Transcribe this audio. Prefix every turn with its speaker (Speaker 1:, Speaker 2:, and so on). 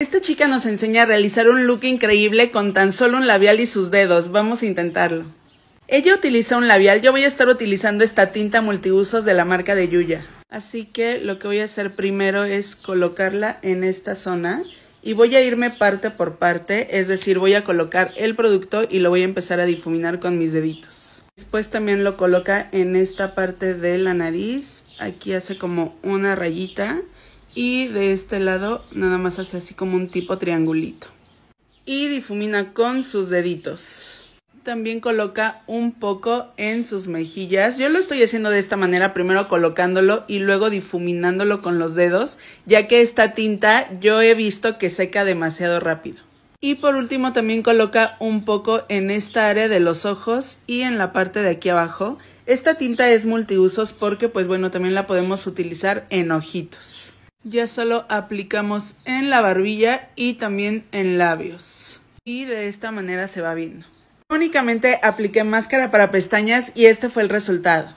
Speaker 1: Esta chica nos enseña a realizar un look increíble con tan solo un labial y sus dedos. Vamos a intentarlo. Ella utiliza un labial, yo voy a estar utilizando esta tinta multiusos de la marca de Yuya. Así que lo que voy a hacer primero es colocarla en esta zona y voy a irme parte por parte, es decir, voy a colocar el producto y lo voy a empezar a difuminar con mis deditos. Después también lo coloca en esta parte de la nariz, aquí hace como una rayita y de este lado nada más hace así como un tipo triangulito. Y difumina con sus deditos. También coloca un poco en sus mejillas. Yo lo estoy haciendo de esta manera, primero colocándolo y luego difuminándolo con los dedos, ya que esta tinta yo he visto que seca demasiado rápido. Y por último también coloca un poco en esta área de los ojos y en la parte de aquí abajo. Esta tinta es multiusos porque pues bueno, también la podemos utilizar en ojitos ya solo aplicamos en la barbilla y también en labios. Y de esta manera se va viendo. Únicamente apliqué máscara para pestañas y este fue el resultado.